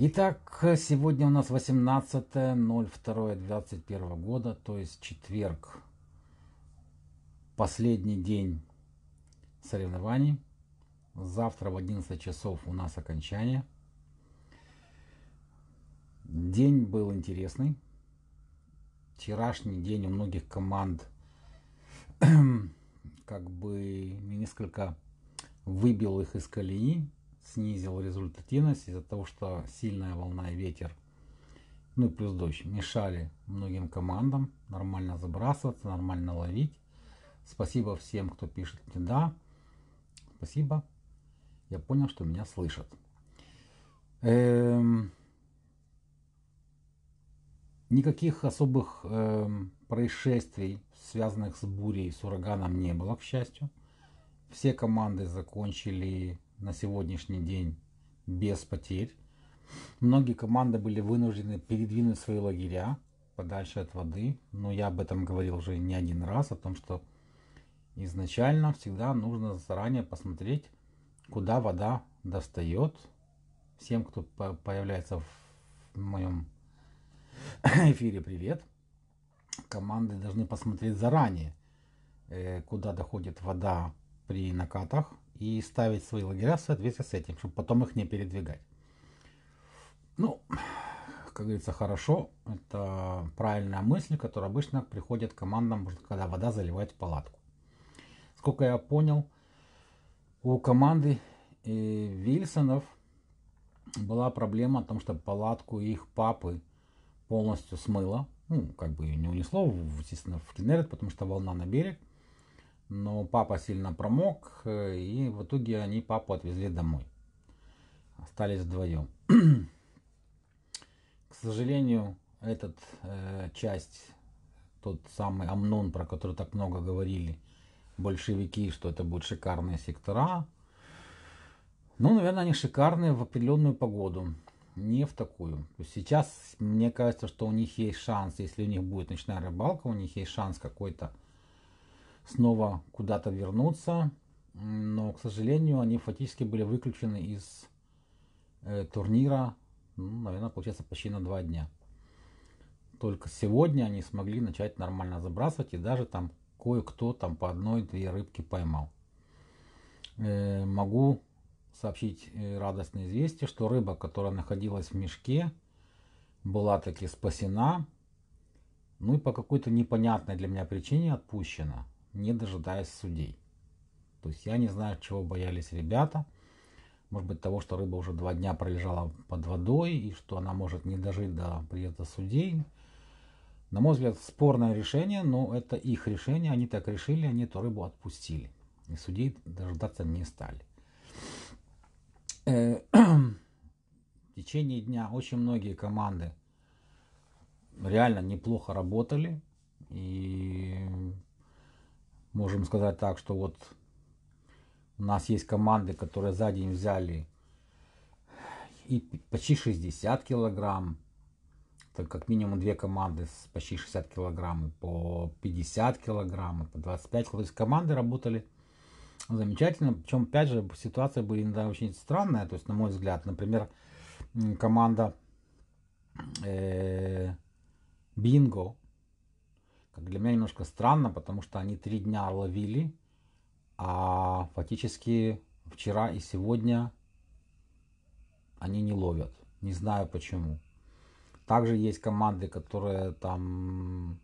Итак, сегодня у нас 18.02.2021 года, то есть четверг, последний день соревнований. Завтра в 11 часов у нас окончание. День был интересный. Вчерашний день у многих команд как бы несколько выбил их из колеи, снизил результативность из-за того, что сильная волна и ветер, ну и плюс дождь, мешали многим командам нормально забрасываться, нормально ловить. Спасибо всем, кто пишет мне «да». Спасибо. Я понял, что меня слышат. Эм... Никаких особых эм, происшествий, связанных с бурей, с ураганом не было, к счастью. Все команды закончили на сегодняшний день без потерь. Многие команды были вынуждены передвинуть свои лагеря подальше от воды, но я об этом говорил уже не один раз, о том, что изначально всегда нужно заранее посмотреть, куда вода достает всем, кто появляется в моем эфире. Привет! Команды должны посмотреть заранее, э, куда доходит вода при накатах, и ставить свои лагеря в соответствии с этим, чтобы потом их не передвигать. Ну, как говорится, хорошо. Это правильная мысль, которая обычно приходит командам, когда вода заливает палатку. Сколько я понял, у команды э, Вильсонов была проблема о том, что палатку их папы полностью смыло. Ну, как бы ее не унесло, естественно, в Кеннерет, потому что волна на берег но папа сильно промок, э, и в итоге они папу отвезли домой. Остались вдвоем. К сожалению, этот э, часть, тот самый Амнон, про который так много говорили, большевики, что это будут шикарные сектора. Ну, наверное, они шикарные в определенную погоду, не в такую. Сейчас мне кажется, что у них есть шанс, если у них будет ночная рыбалка, у них есть шанс какой-то снова куда-то вернуться. Но, к сожалению, они фактически были выключены из э, турнира, ну, наверное, получается, почти на два дня. Только сегодня они смогли начать нормально забрасывать, и даже там кое-кто там по одной-две рыбки поймал. Э, могу сообщить э, радостное известие, что рыба, которая находилась в мешке, была таки спасена, ну и по какой-то непонятной для меня причине отпущена не дожидаясь судей. То есть я не знаю, чего боялись ребята. Может быть, того, что рыба уже два дня пролежала под водой и что она может не дожить до приезда судей. На мой взгляд, спорное решение, но это их решение. Они так решили, они эту рыбу отпустили. И судей дожидаться не стали. Э, в течение дня очень многие команды реально неплохо работали. И можем сказать так, что вот у нас есть команды, которые за день взяли и почти 60 килограмм. Это как минимум две команды с почти 60 килограмм, по 50 килограмм, и по 25 килограмм. То есть команды работали замечательно. Причем, опять же, ситуация была иногда очень странная. То есть, на мой взгляд, например, команда э, Бинго как для меня немножко странно, потому что они три дня ловили, а фактически вчера и сегодня они не ловят. Не знаю почему. Также есть команды, которые там...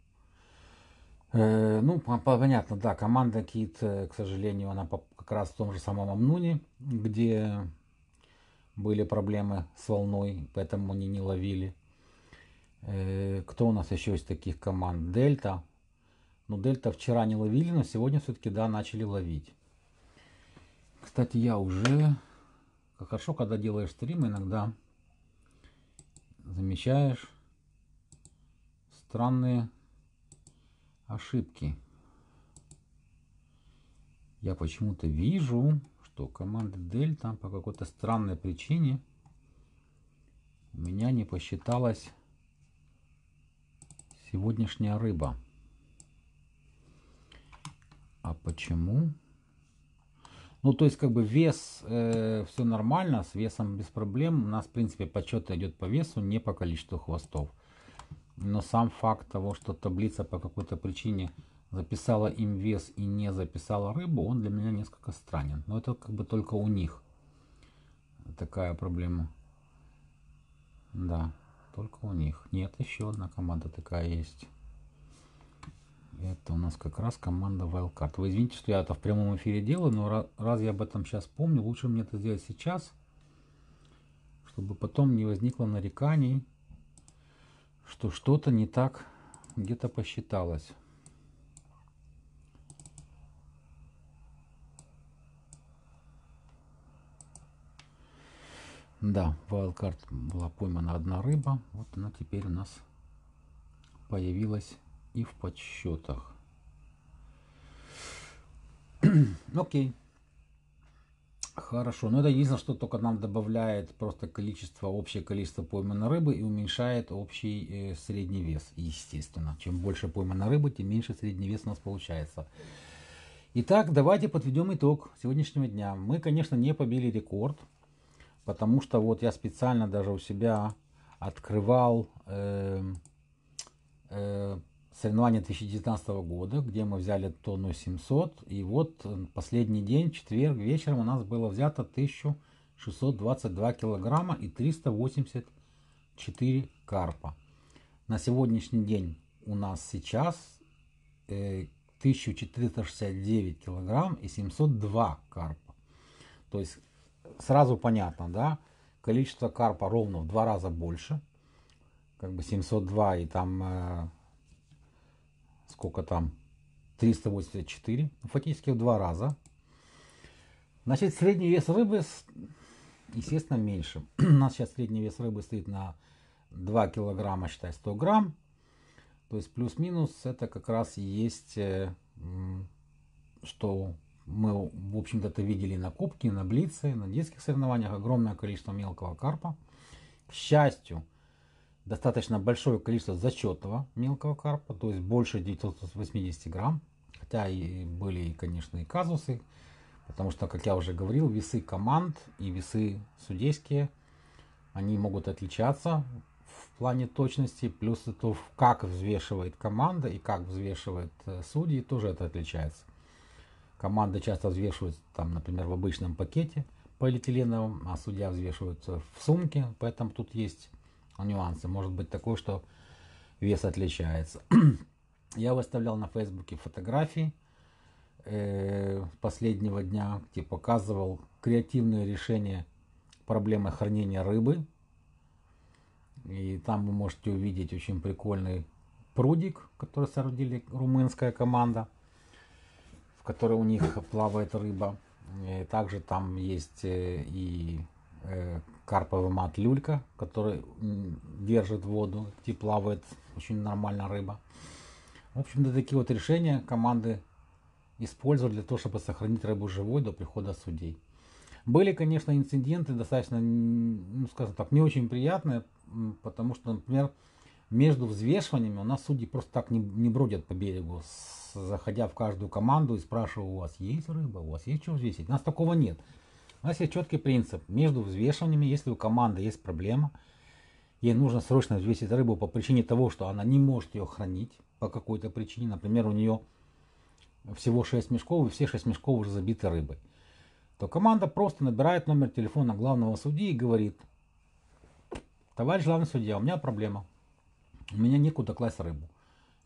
Э, ну, понятно, да, команда Кит, э, к сожалению, она как раз в том же самом Амнуне, где были проблемы с волной, поэтому они не ловили. Э, кто у нас еще из таких команд? Дельта. Ну, Дельта вчера не ловили, но сегодня все-таки, да, начали ловить. Кстати, я уже... как Хорошо, когда делаешь стрим, иногда замечаешь странные ошибки. Я почему-то вижу, что команда Дельта по какой-то странной причине у меня не посчиталась Сегодняшняя рыба. А почему? Ну, то есть, как бы вес, э, все нормально, с весом без проблем. У нас, в принципе, подсчет идет по весу, не по количеству хвостов. Но сам факт того, что таблица по какой-то причине записала им вес и не записала рыбу, он для меня несколько странен. Но это как бы только у них такая проблема. Да только у них. Нет, еще одна команда такая есть. Это у нас как раз команда Wildcard. Вы извините, что я это в прямом эфире делаю, но раз я об этом сейчас помню, лучше мне это сделать сейчас, чтобы потом не возникло нареканий, что что-то не так где-то посчиталось. Да, в Wildcard была поймана одна рыба. Вот она теперь у нас появилась и в подсчетах. Окей. Хорошо. Но ну, это единственное, что только нам добавляет просто количество, общее количество пойманной рыбы и уменьшает общий э, средний вес, естественно. Чем больше пойманной рыбы, тем меньше средний вес у нас получается. Итак, давайте подведем итог сегодняшнего дня. Мы, конечно, не побили рекорд. Потому что вот я специально даже у себя открывал э, э, соревнования 2019 года, где мы взяли тонну 700. И вот э, последний день, четверг вечером, у нас было взято 1622 килограмма и 384 карпа. На сегодняшний день у нас сейчас э, 1469 килограмм и 702 карпа. То есть сразу понятно, да, количество карпа ровно в два раза больше, как бы 702 и там э, сколько там 384, ну, фактически в два раза. Значит, средний вес рыбы, естественно, меньше. У нас сейчас средний вес рыбы стоит на 2 килограмма, считай, 100 грамм. То есть плюс-минус это как раз есть, э, что мы, в общем-то, это видели на Кубке, на Блице, на детских соревнованиях. Огромное количество мелкого карпа. К счастью, достаточно большое количество зачетного мелкого карпа, то есть больше 980 грамм. Хотя и были, конечно, и казусы, потому что, как я уже говорил, весы команд и весы судейские, они могут отличаться в плане точности, плюс то, как взвешивает команда и как взвешивает э, судьи, тоже это отличается. Команда часто взвешивают там, например, в обычном пакете полиэтиленовом, а судья взвешивается в сумке, поэтому тут есть нюансы. Может быть такое, что вес отличается. Я выставлял на фейсбуке фотографии э, последнего дня, где показывал креативное решение проблемы хранения рыбы. И там вы можете увидеть очень прикольный прудик, который соорудили румынская команда в которой у них плавает рыба. Э, также там есть э, и э, карповый мат люлька, который держит воду, где плавает очень нормально рыба. В общем-то, такие вот решения команды использовали для того, чтобы сохранить рыбу живой до прихода судей. Были, конечно, инциденты достаточно, ну, скажем так, не очень приятные, потому что, например, между взвешиваниями у нас судьи просто так не, не бродят по берегу с заходя в каждую команду и спрашивая у вас есть рыба, у вас есть что взвесить. У нас такого нет. У нас есть четкий принцип. Между взвешиваниями, если у команды есть проблема, ей нужно срочно взвесить рыбу по причине того, что она не может ее хранить по какой-то причине. Например, у нее всего 6 мешков, и все 6 мешков уже забиты рыбой. То команда просто набирает номер телефона главного судьи и говорит, товарищ главный судья, у меня проблема. У меня некуда класть рыбу.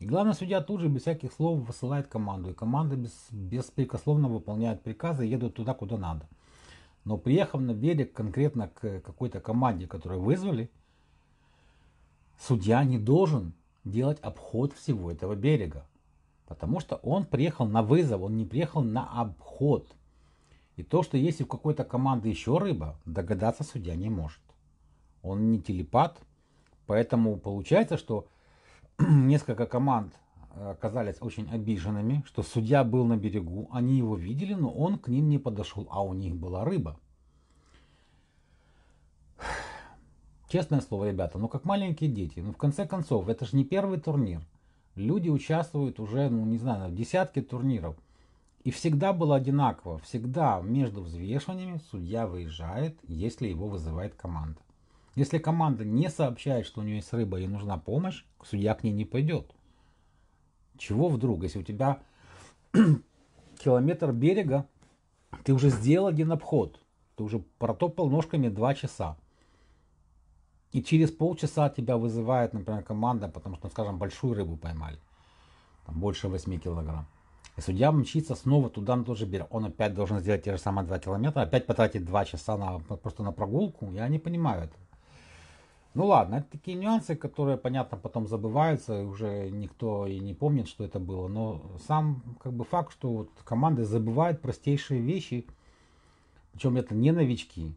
И главный судья тут же без всяких слов высылает команду. И команда без, беспрекословно выполняет приказы и едут туда, куда надо. Но приехав на берег конкретно к какой-то команде, которую вызвали, судья не должен делать обход всего этого берега. Потому что он приехал на вызов, он не приехал на обход. И то, что есть у какой-то команды еще рыба, догадаться судья не может. Он не телепат, поэтому получается, что несколько команд э, оказались очень обиженными, что судья был на берегу, они его видели, но он к ним не подошел, а у них была рыба. Честное слово, ребята, ну как маленькие дети, ну в конце концов, это же не первый турнир. Люди участвуют уже, ну не знаю, в десятке турниров. И всегда было одинаково, всегда между взвешиваниями судья выезжает, если его вызывает команда. Если команда не сообщает, что у нее есть рыба и нужна помощь, судья к ней не пойдет. Чего вдруг, если у тебя километр берега, ты уже сделал один обход, ты уже протопал ножками два часа. И через полчаса тебя вызывает, например, команда, потому что, скажем, большую рыбу поймали. Там больше 8 килограмм. И судья мчится снова туда на тот же берег. Он опять должен сделать те же самые 2 километра, опять потратить 2 часа на, просто на прогулку. Я не понимаю этого. Ну ладно, это такие нюансы, которые, понятно, потом забываются, уже никто и не помнит, что это было. Но сам как бы факт, что вот команды забывают простейшие вещи, причем это не новички.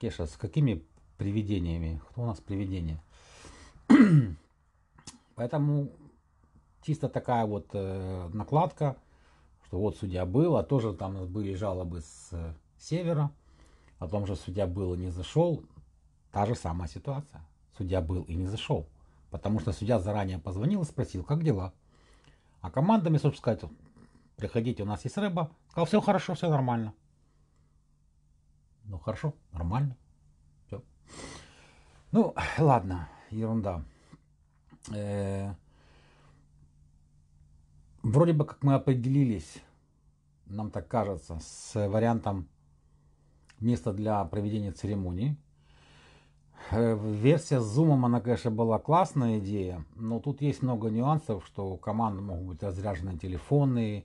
Кеша, с какими привидениями? Кто у нас привидение? Поэтому чисто такая вот э, накладка, что вот судья был, а тоже там были жалобы с э, севера о том, что судья был и не зашел. Та же самая ситуация. Судья был и не зашел. Потому что судья заранее позвонил и спросил, как дела. А командами собственно сказать, приходите, у нас есть рыба. Сказал, все хорошо, все нормально. Ну хорошо, нормально. Все. Ну, ладно, ерунда. Э-э- вроде бы как мы определились, нам так кажется, с вариантом места для проведения церемонии. Э, версия с зумом, она, конечно, была классная идея, но тут есть много нюансов, что у команд могут быть разряжены телефоны.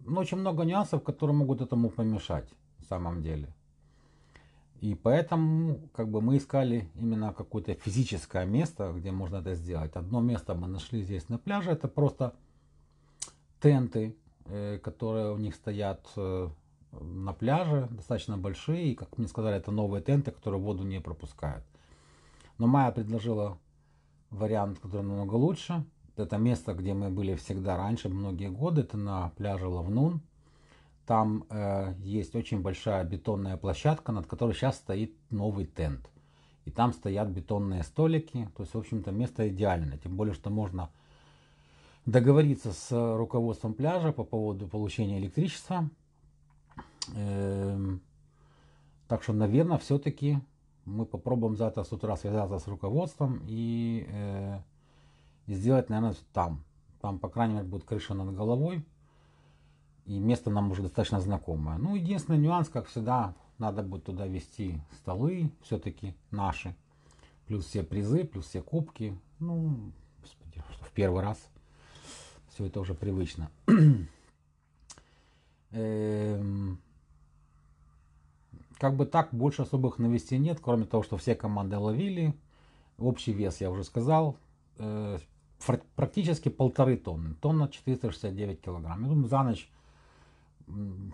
но ну, очень много нюансов, которые могут этому помешать в самом деле. И поэтому как бы мы искали именно какое-то физическое место, где можно это сделать. Одно место мы нашли здесь на пляже, это просто тенты, э, которые у них стоят э, на пляже, достаточно большие. И, как мне сказали, это новые тенты, которые воду не пропускают. Но Майя предложила вариант, который намного лучше. Это место, где мы были всегда раньше, многие годы. Это на пляже Лавнун. Там э, есть очень большая бетонная площадка, над которой сейчас стоит новый тент. И там стоят бетонные столики. То есть, в общем-то, место идеальное. Тем более, что можно договориться с руководством пляжа по поводу получения электричества. Эм, так что, наверное, все-таки мы попробуем завтра с утра связаться с руководством и, э, сделать, наверное, там. Там, по крайней мере, будет крыша над головой. И место нам уже достаточно знакомое. Ну, единственный нюанс, как всегда, надо будет туда вести столы, все-таки наши. Плюс все призы, плюс все кубки. Ну, господи, что в первый раз. Все это уже привычно. Эм, как бы так больше особых новостей нет, кроме того, что все команды ловили. Общий вес, я уже сказал, э, практически полторы тонны. Тонна 469 килограмм. Я думаю, за ночь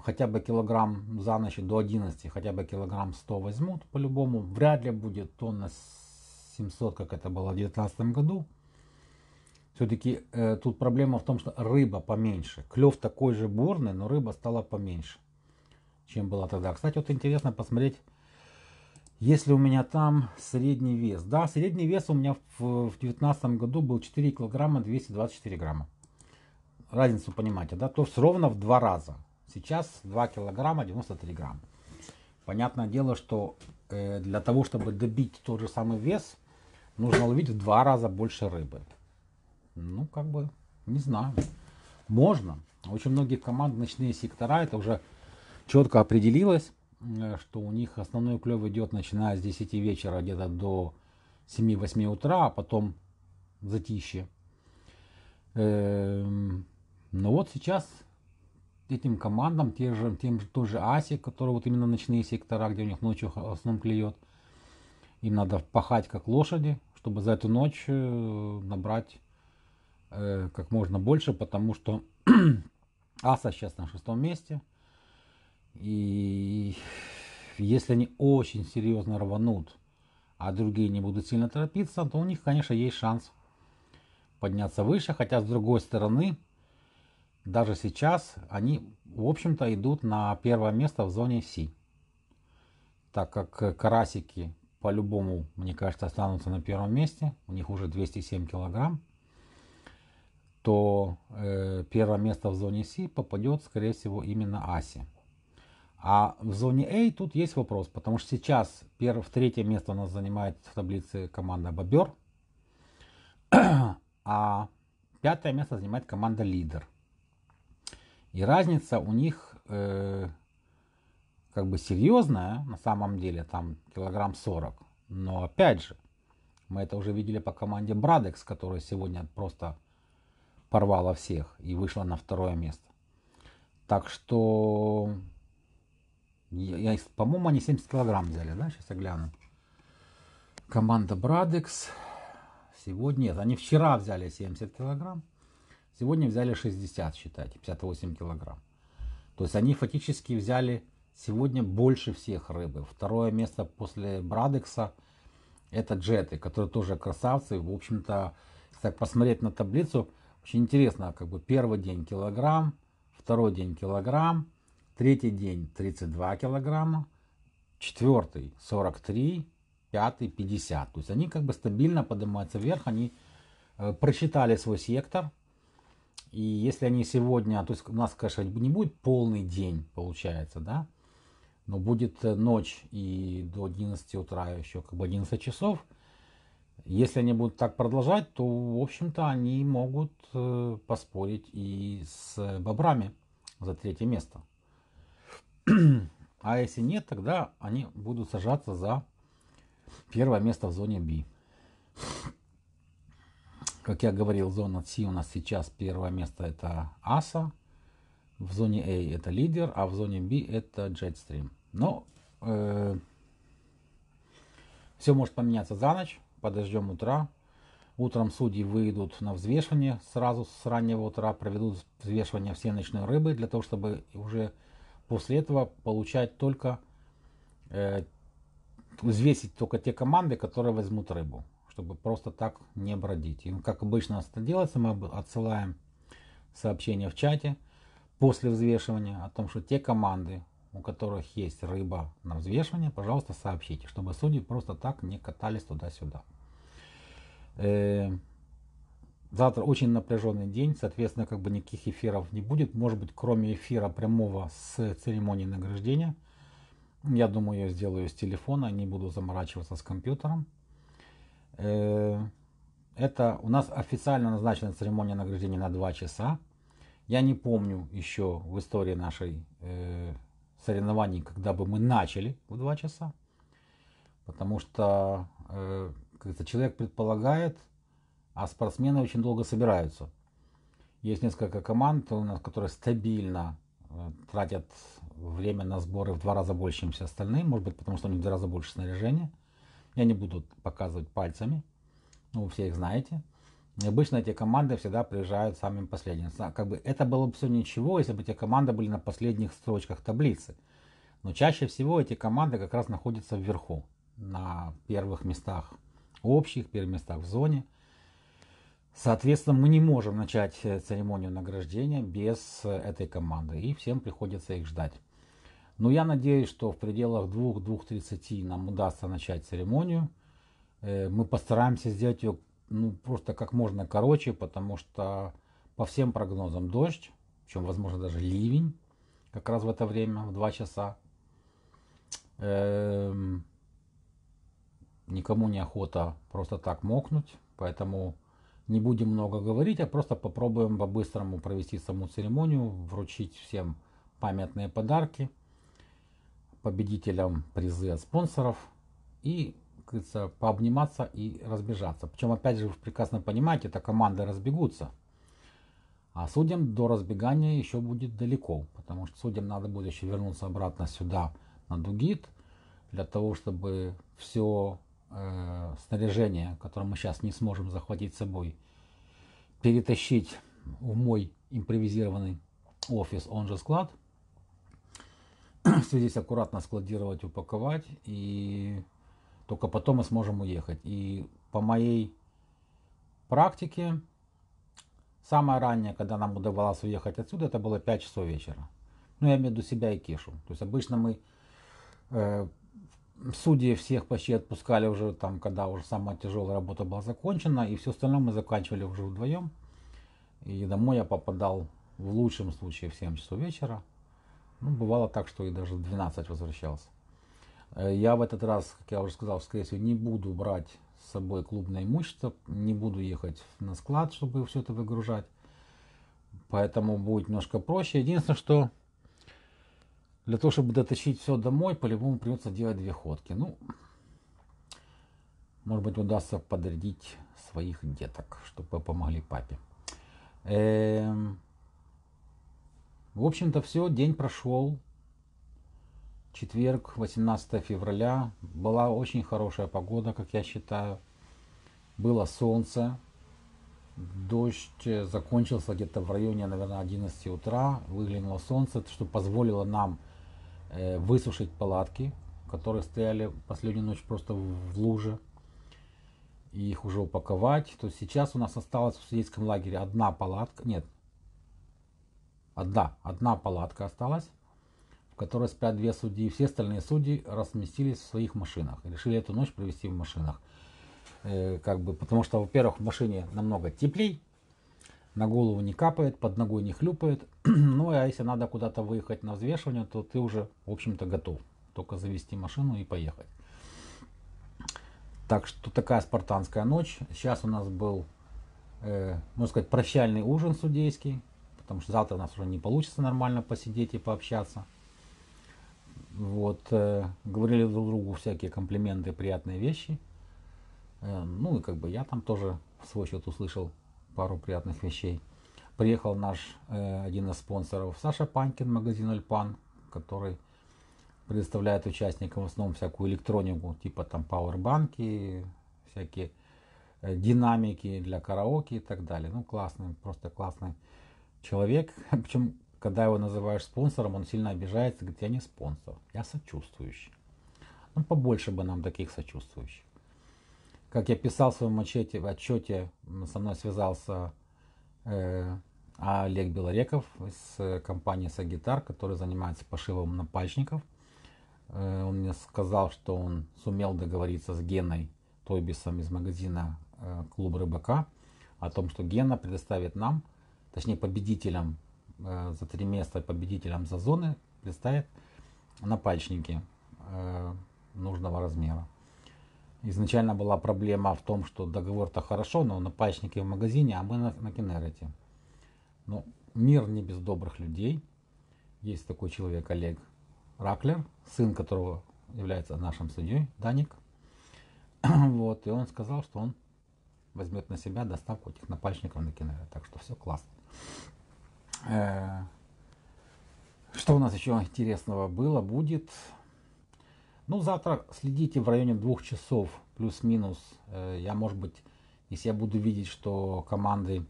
хотя бы килограмм за ночь до 11, хотя бы килограмм 100 возьмут по-любому. Вряд ли будет тонна 700, как это было в 2019 году. Все-таки э, тут проблема в том, что рыба поменьше. Клев такой же бурный, но рыба стала поменьше чем была тогда. Кстати, вот интересно посмотреть, есть ли у меня там средний вес. Да, средний вес у меня в 2019 году был 4 килограмма 224 грамма. Разницу понимаете, да? То есть ровно в два раза. Сейчас 2 килограмма 93 грамма. Понятное дело, что э, для того, чтобы добить тот же самый вес, нужно ловить в два раза больше рыбы. Ну, как бы, не знаю. Можно. Очень многие команды, ночные сектора, это уже четко определилось, э, что у них основной клев идет начиная с 10 вечера где-то до 7-8 утра, а потом затишье. Эм, но вот сейчас этим командам, тем же, тем же тоже Аси, которые вот именно ночные сектора, где у них ночью в основном э, клюет, им надо пахать как лошади, чтобы за эту ночь э, набрать как можно больше, потому что Аса сейчас на шестом месте – и если они очень серьезно рванут, а другие не будут сильно торопиться, то у них, конечно, есть шанс подняться выше. Хотя, с другой стороны, даже сейчас они, в общем-то, идут на первое место в зоне Си. Так как карасики по-любому, мне кажется, останутся на первом месте. У них уже 207 килограмм. То э, первое место в зоне Си попадет, скорее всего, именно Аси. А в зоне A тут есть вопрос, потому что сейчас в третье место у нас занимает в таблице команда Бобер, а пятое место занимает команда Лидер. И разница у них э, как бы серьезная, на самом деле, там килограмм 40. Но опять же, мы это уже видели по команде Брадекс, которая сегодня просто порвала всех и вышла на второе место. Так что я, я по-моему, они 70 килограмм взяли, да? Сейчас я гляну. Команда Брадекс. Сегодня, нет, они вчера взяли 70 килограмм. Сегодня взяли 60, считайте, 58 килограмм. То есть они фактически взяли сегодня больше всех рыбы. Второе место после Брадекса это джеты, которые тоже красавцы. В общем-то, если так посмотреть на таблицу, очень интересно, как бы первый день килограмм, второй день килограмм, Третий день 32 килограмма, четвертый 43, пятый 50. То есть они как бы стабильно поднимаются вверх, они э, просчитали свой сектор. И если они сегодня, то есть у нас, конечно, не будет полный день, получается, да, но будет э, ночь и до 11 утра еще как бы 11 часов. Если они будут так продолжать, то, в общем-то, они могут э, поспорить и с бобрами за третье место а если нет, тогда они будут сажаться за первое место в зоне B. Как я говорил, зона C у нас сейчас первое место это ASA, в зоне A это лидер, а в зоне B это Jetstream. Но э, все может поменяться за ночь, подождем утра. Утром судьи выйдут на взвешивание сразу с раннего утра, проведут взвешивание всей ночной рыбы для того, чтобы уже после этого получать только, э, взвесить только те команды, которые возьмут рыбу, чтобы просто так не бродить. И ну, как обычно это делается, мы отсылаем сообщение в чате после взвешивания о том, что те команды, у которых есть рыба на взвешивание, пожалуйста, сообщите, чтобы судьи просто так не катались туда-сюда. Э, Завтра очень напряженный день, соответственно, как бы никаких эфиров не будет. Может быть, кроме эфира прямого с церемонии награждения. Я думаю, я сделаю с телефона, не буду заморачиваться с компьютером. Э, это у нас официально назначена церемония награждения на 2 часа. Я не помню еще в истории нашей э, соревнований, когда бы мы начали в 2 часа. Потому что э, как человек предполагает, а спортсмены очень долго собираются. Есть несколько команд, у нас, которые стабильно э, тратят время на сборы в два раза больше, чем все остальные. Может быть, потому что у них в два раза больше снаряжения. Я не буду показывать пальцами. Ну, вы все их знаете. И обычно эти команды всегда приезжают самыми последними. Как бы это было бы все ничего, если бы эти команды были на последних строчках таблицы. Но чаще всего эти команды как раз находятся вверху, на первых местах общих, первых местах в зоне. Соответственно, мы не можем начать э, церемонию награждения без э, этой команды, и всем приходится их ждать. Но я надеюсь, что в пределах 2-2.30 нам удастся начать церемонию. Э, мы постараемся сделать ее ну, просто как можно короче, потому что по всем прогнозам дождь, причем, возможно, даже ливень, как раз в это время, в 2 часа. Эм, никому не охота просто так мокнуть, поэтому не будем много говорить, а просто попробуем по-быстрому провести саму церемонию, вручить всем памятные подарки, победителям призы от спонсоров и, как говорится, пообниматься и разбежаться. Причем, опять же, вы прекрасно понимаете, это команды разбегутся. А судям до разбегания еще будет далеко, потому что судям надо будет еще вернуться обратно сюда на Дугит, для того, чтобы все э, снаряжение, которое мы сейчас не сможем захватить с собой, перетащить в мой импровизированный офис, он же склад, все здесь аккуратно складировать, упаковать, и только потом мы сможем уехать. И по моей практике, самое раннее, когда нам удавалось уехать отсюда, это было 5 часов вечера. Ну, я имею в виду себя и кишу, То есть обычно мы э, судьи всех почти отпускали уже там, когда уже самая тяжелая работа была закончена, и все остальное мы заканчивали уже вдвоем. И домой я попадал в лучшем случае в 7 часов вечера. Ну, бывало так, что и даже в 12 возвращался. Э, я в этот раз, как я уже сказал, скорее всего, не буду брать с собой клубное имущество, не буду ехать на склад, чтобы все это выгружать. Поэтому будет немножко проще. Единственное, что для того, чтобы дотащить все домой, по-любому придется делать две ходки. Ну, может быть, удастся подрядить своих деток, чтобы помогли папе. Эм... В общем-то, все, день прошел. Четверг, 18 февраля. Была очень хорошая погода, как я считаю. Было солнце. Дождь э, закончился где-то в районе, наверное, 11 утра. Выглянуло солнце, что позволило нам Э, высушить палатки, которые стояли последнюю ночь просто в луже, и их уже упаковать. То есть сейчас у нас осталась в судейском лагере одна палатка, нет, одна, одна палатка осталась, в которой спят две судьи. Все остальные судьи разместились в своих машинах, решили эту ночь провести в машинах. Э, как бы, потому что, во-первых, в машине намного теплей, на голову не капает, под ногой не хлюпает. ну а если надо куда-то выехать на взвешивание, то ты уже, в общем-то, готов. Только завести машину и поехать. Так что такая спартанская ночь. Сейчас у нас был, э, можно сказать, прощальный ужин судейский. Потому что завтра у нас уже не получится нормально посидеть и пообщаться. Вот, э, говорили друг другу всякие комплименты, приятные вещи. Э, ну и как бы я там тоже в свой счет услышал пару приятных вещей. Приехал наш э, один из спонсоров Саша Панкин магазин Альпан, который предоставляет участникам в основном всякую электронику, типа там пауэрбанки, всякие э, динамики для караоке и так далее. Ну, классный, просто классный человек. Причем, когда его называешь спонсором, он сильно обижается, говорит, я не спонсор, я сочувствующий. Ну, побольше бы нам таких сочувствующих. Как я писал в своем отчете, в отчете со мной связался э, Олег Белореков из э, компании Сагитар, который занимается пошивом напальчников. Э, он мне сказал, что он сумел договориться с Геной Тойбисом из магазина э, «Клуб рыбака» о том, что Гена предоставит нам, точнее победителям э, за три места, победителям за зоны, предоставит напальчники э, нужного размера. Изначально была проблема в том, что договор-то хорошо, но на в магазине, а мы на, на Кенерете. Но ну, мир не без добрых людей. Есть такой человек Олег Раклер, сын которого является нашим судьей, Даник. Вот, и он сказал, что он возьмет на себя доставку этих напальчников на Кенерет. Так что все классно. Э, что у нас еще интересного было, будет? Ну, завтра следите в районе двух часов, плюс-минус. Э, я, может быть, если я буду видеть, что команды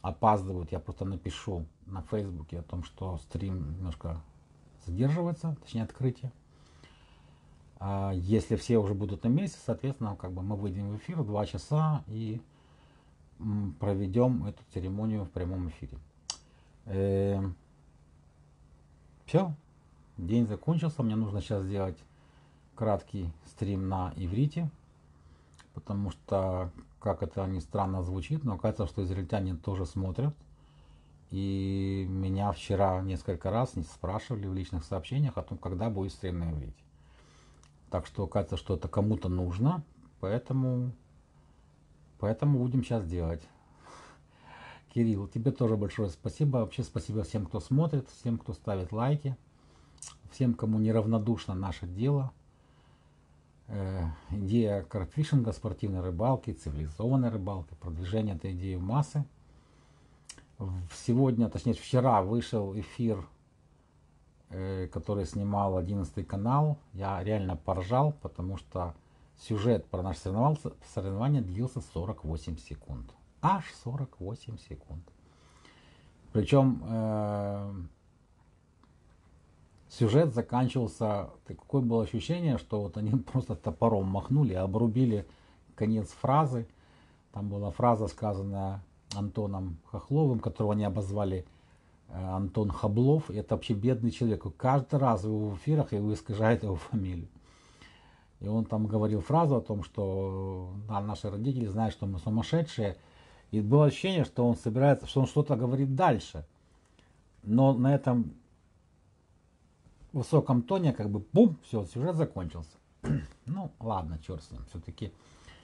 опаздывают, я просто напишу на Фейсбуке о том, что стрим немножко задерживается, точнее открытие. А, если все уже будут на месте, соответственно, как бы мы выйдем в эфир в 2 часа и проведем эту церемонию в прямом эфире. Э, все, день закончился, мне нужно сейчас сделать краткий стрим на иврите, потому что, как это ни странно звучит, но кажется, что израильтяне тоже смотрят. И меня вчера несколько раз не спрашивали в личных сообщениях о том, когда будет стрим на иврите. Так что кажется, что это кому-то нужно, поэтому, поэтому будем сейчас делать. Кирилл, тебе тоже большое спасибо. Вообще спасибо всем, кто смотрит, всем, кто ставит лайки, всем, кому неравнодушно наше дело – Э, идея картфишинга, спортивной рыбалки, цивилизованной рыбалки, продвижение этой идеи в массы. Сегодня, точнее вчера вышел эфир, э, который снимал 11 канал. Я реально поржал, потому что сюжет про наше соревнование длился 48 секунд. Аж 48 секунд. Причем э, сюжет заканчивался, такое было ощущение, что вот они просто топором махнули, обрубили конец фразы. Там была фраза, сказанная Антоном Хохловым, которого они обозвали э, Антон Хаблов. Это вообще бедный человек. Каждый раз его в эфирах его искажает его фамилию. И он там говорил фразу о том, что да, наши родители знают, что мы сумасшедшие. И было ощущение, что он собирается, что он что-то говорит дальше. Но на этом высоком тоне, как бы бум, все, сюжет закончился. ну, ладно, черт с ним, все-таки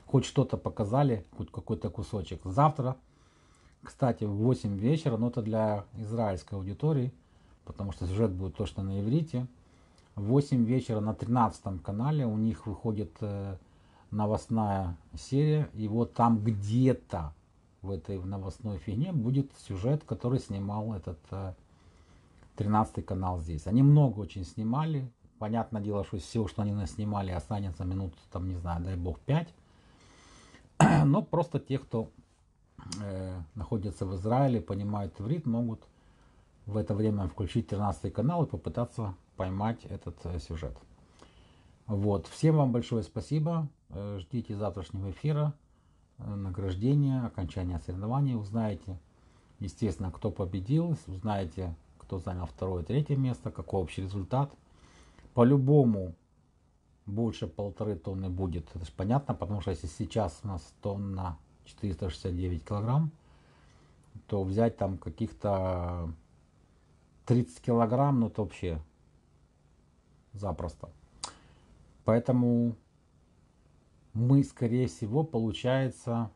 хоть что-то показали, хоть какой-то кусочек. Завтра, кстати, в 8 вечера, но это для израильской аудитории, потому что сюжет будет точно на иврите. В 8 вечера на 13 канале у них выходит э, новостная серия, и вот там где-то в этой новостной фигне будет сюжет, который снимал этот э, 13 канал здесь. Они много очень снимали. Понятное дело, что из всего, что они наснимали, останется минут, там, не знаю, дай бог, 5. Но просто те, кто э, находится в Израиле, понимают иврит, могут в это время включить 13 канал и попытаться поймать этот э, сюжет. Вот. Всем вам большое спасибо. Э, ждите завтрашнего эфира, э, награждения, окончания соревнований. Узнаете, естественно, кто победил, узнаете, кто занял второе, третье место, какой общий результат. По-любому больше полторы тонны будет, это же понятно, потому что если сейчас у нас тонна 469 килограмм, то взять там каких-то 30 килограмм, ну это вообще запросто. Поэтому мы, скорее всего, получается,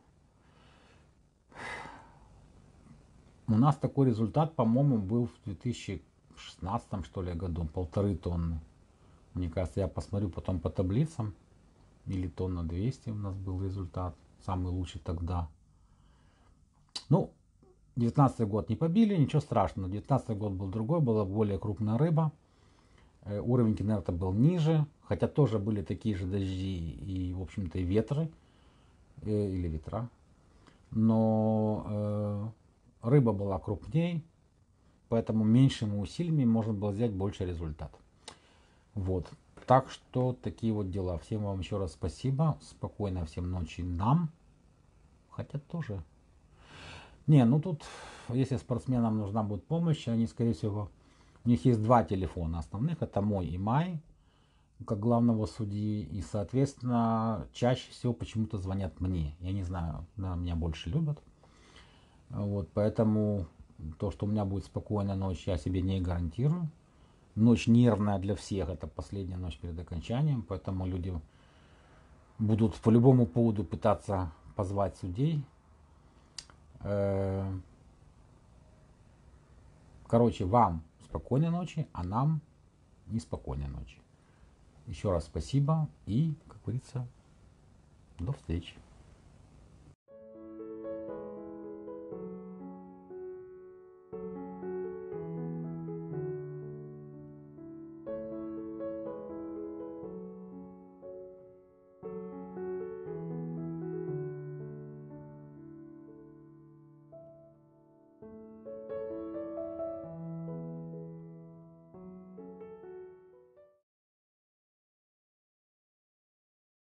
У нас такой результат, по-моему, был в 2016 что ли году, полторы тонны. Мне кажется, я посмотрю потом по таблицам. Или тонна 200 у нас был результат. Самый лучший тогда. Ну, 19 год не побили, ничего страшного. 19 год был другой, была более крупная рыба. Э, уровень кинерта был ниже, хотя тоже были такие же дожди и, в общем-то, и ветры, э, или ветра. Но э, Рыба была крупней, поэтому меньшими усилиями можно было взять больше результат. Вот. Так что такие вот дела. Всем вам еще раз спасибо. Спокойно всем ночи нам. Хотя тоже. Не, ну тут, если спортсменам нужна будет помощь, они, скорее всего, у них есть два телефона основных. Это мой и май, как главного судьи. И, соответственно, чаще всего почему-то звонят мне. Я не знаю, наверное, меня больше любят. Вот, поэтому то, что у меня будет спокойная ночь, я себе не гарантирую. Ночь нервная для всех, это последняя ночь перед окончанием, поэтому люди будут по любому поводу пытаться позвать судей. Э, короче, вам спокойной ночи, а нам неспокойной ночи. Еще раз спасибо и, как говорится, до встречи.